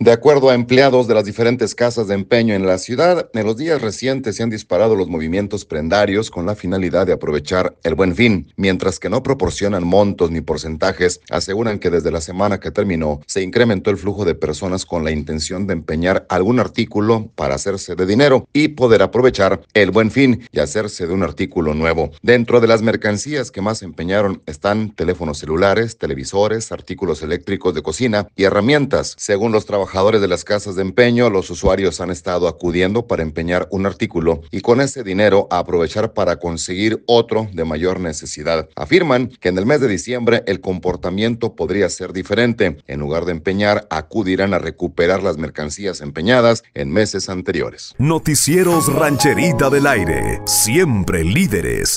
De acuerdo a empleados de las diferentes casas de empeño en la ciudad, en los días recientes se han disparado los movimientos prendarios con la finalidad de aprovechar el buen fin. Mientras que no proporcionan montos ni porcentajes, aseguran que desde la semana que terminó se incrementó el flujo de personas con la intención de empeñar algún artículo para hacerse de dinero y poder aprovechar el buen fin y hacerse de un artículo nuevo. Dentro de las mercancías que más empeñaron están teléfonos celulares, televisores, artículos eléctricos de cocina y herramientas. Según los trabajadores, trabajadores de las casas de empeño, los usuarios han estado acudiendo para empeñar un artículo y con ese dinero aprovechar para conseguir otro de mayor necesidad. Afirman que en el mes de diciembre el comportamiento podría ser diferente. En lugar de empeñar, acudirán a recuperar las mercancías empeñadas en meses anteriores. Noticieros Rancherita del Aire, siempre líderes